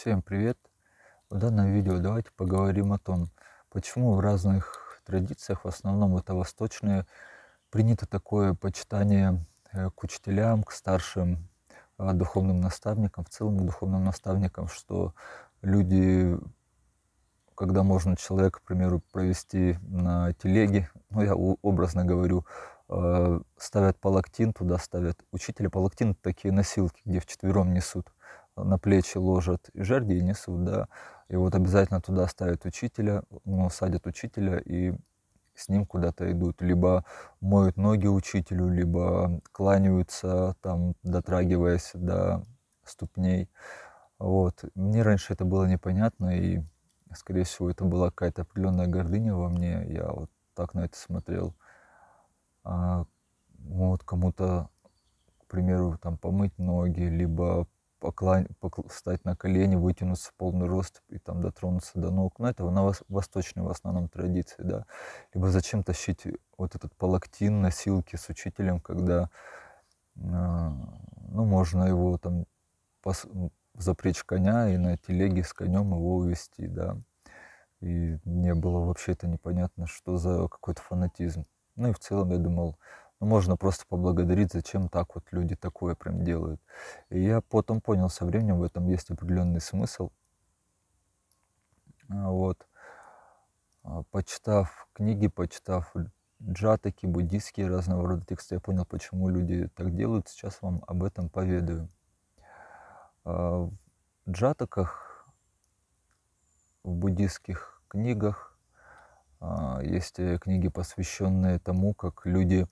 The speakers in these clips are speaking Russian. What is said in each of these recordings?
Всем привет! В данном видео давайте поговорим о том, почему в разных традициях, в основном это восточные, принято такое почитание э, к учителям, к старшим э, духовным наставникам, в целом к духовным наставникам, что люди, когда можно человека, к примеру, провести на телеге, ну я образно говорю, э, ставят палактин, туда ставят учителя. Палактин – такие носилки, где вчетвером несут – на плечи ложат и жерди и несут, да. И вот обязательно туда ставят учителя, ну, садят учителя и с ним куда-то идут, либо моют ноги учителю, либо кланяются, там, дотрагиваясь до ступней. Вот. Мне раньше это было непонятно, и, скорее всего, это была какая-то определенная гордыня во мне. Я вот так на это смотрел. А, ну, вот кому-то, к примеру, там помыть ноги, либо поклань, покл... встать на колени, вытянуться в полный рост и там дотронуться до ног. Но ну, это на восточной в основном традиции, да. Либо зачем тащить вот этот палактин, носилки с учителем, когда, а, ну, можно его там пос... запрячь коня и на телеге с конем его увезти, да. И мне было вообще это непонятно, что за какой-то фанатизм. Ну и в целом я думал, можно просто поблагодарить, зачем так вот люди такое прям делают. И я потом понял со временем, в этом есть определенный смысл. А вот. А, почитав книги, почитав джатаки, буддийские разного рода тексты, я понял, почему люди так делают. Сейчас вам об этом поведаю. А, в джатаках, в буддийских книгах, есть э, книги, посвященные тому, как люди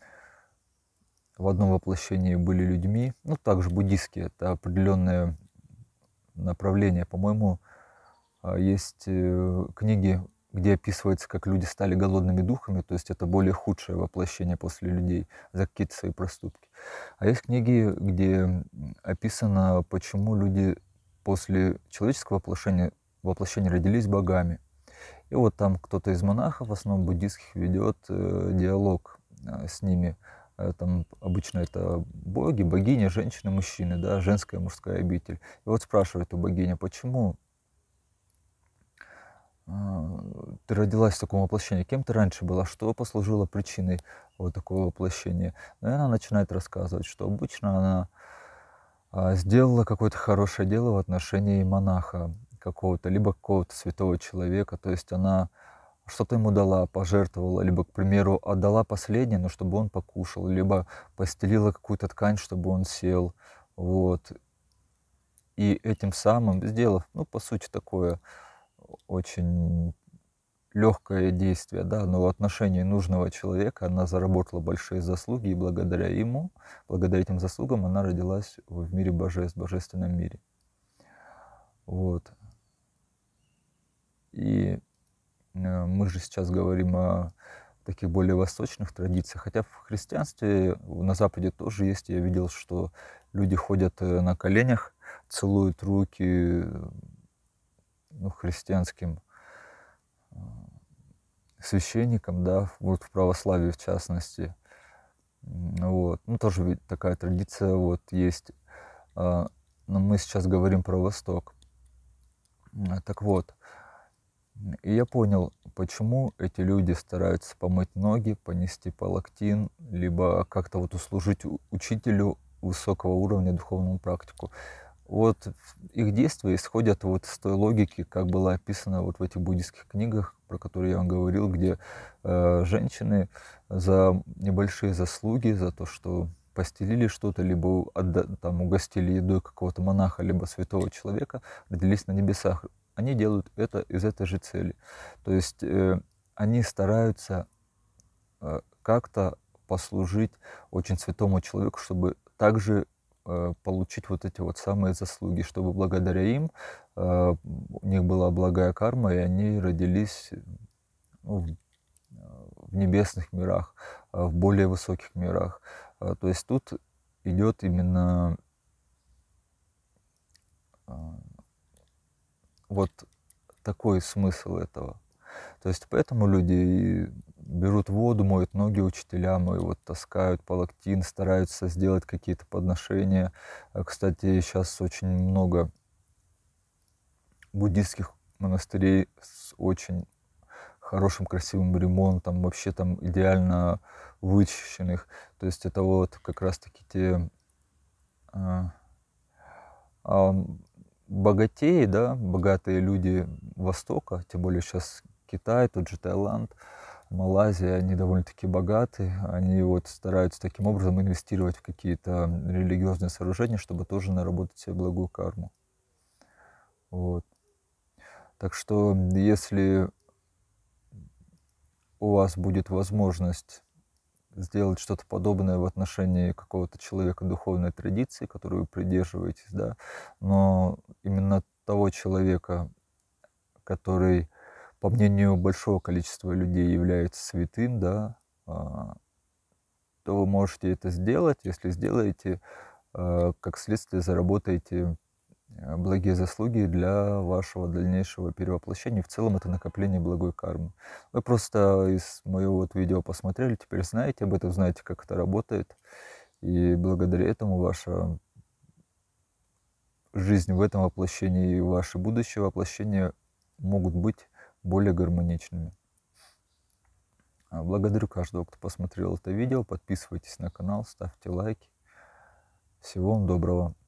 в одном воплощении были людьми. Ну, также буддистские, это определенное направление. По-моему, а, есть э, книги, где описывается, как люди стали голодными духами, то есть это более худшее воплощение после людей за какие-то свои проступки. А есть книги, где описано, почему люди после человеческого воплощения, воплощения родились богами. И вот там кто-то из монахов, в основном буддистских, ведет э, диалог а, с ними Э, там обычно это боги, богини, женщины, мужчины, да, женская, мужская обитель. И вот спрашивает у богини, почему э, ты родилась в таком воплощении, кем ты раньше была, что послужило причиной вот такого воплощения. Ну, и она начинает рассказывать, что обычно она э, сделала какое-то хорошее дело в отношении монаха какого-то, либо какого-то святого человека, то есть она что-то ему дала, пожертвовала, либо, к примеру, отдала последнее, но чтобы он покушал, либо постелила какую-то ткань, чтобы он сел, вот. И этим самым, сделав, ну, по сути, такое очень легкое действие, да, но в отношении нужного человека она заработала большие заслуги, и благодаря ему, благодаря этим заслугам она родилась в мире божеств, в божественном мире. Вот. мы же сейчас говорим о таких более восточных традициях. Хотя в христианстве на Западе тоже есть, я видел, что люди ходят э, на коленях, целуют руки ну, христианским э, священникам, да, вот в православии в частности. Вот. Ну, тоже такая традиция вот есть. А, но мы сейчас говорим про Восток. Так вот, и я понял, почему эти люди стараются помыть ноги, понести палактин, либо как-то вот услужить учителю высокого уровня духовному практику. Вот их действия исходят вот из той логики, как было описано вот в этих буддийских книгах, про которые я вам говорил, где э, женщины за небольшие заслуги, за то, что постелили что-то, либо отда- там угостили едой какого-то монаха, либо святого человека, родились на небесах они делают это из этой же цели. То есть э, они стараются э, как-то послужить очень святому человеку, чтобы также э, получить вот эти вот самые заслуги, чтобы благодаря им э, у них была благая карма, и они родились ну, в небесных мирах, э, в более высоких мирах. Э, то есть тут идет именно э, вот такой смысл этого. То есть поэтому люди берут воду, моют ноги учителям и вот таскают палактин, стараются сделать какие-то подношения. А, кстати, сейчас очень много буддийских монастырей с очень хорошим, красивым ремонтом, вообще там идеально вычищенных. То есть это вот как раз-таки те а, а, богатеи, да, богатые люди Востока, тем более сейчас Китай, тот же Таиланд, Малайзия, они довольно-таки богаты, они вот стараются таким образом инвестировать в какие-то религиозные сооружения, чтобы тоже наработать себе благую карму. Вот. Так что, если у вас будет возможность сделать что-то подобное в отношении какого-то человека духовной традиции, которую вы придерживаетесь, да, но именно того человека, который, по мнению большого количества людей, является святым, да, а, то вы можете это сделать. Если сделаете, а, как следствие заработаете Э, благие заслуги для вашего дальнейшего перевоплощения. В целом это накопление благой кармы. Вы просто из моего вот видео посмотрели, теперь знаете об этом, знаете, как это работает. И благодаря этому ваша жизнь в этом воплощении и ваше будущее воплощение могут быть более гармоничными. А, благодарю каждого, кто посмотрел это видео. Подписывайтесь на канал, ставьте лайки. Всего вам доброго.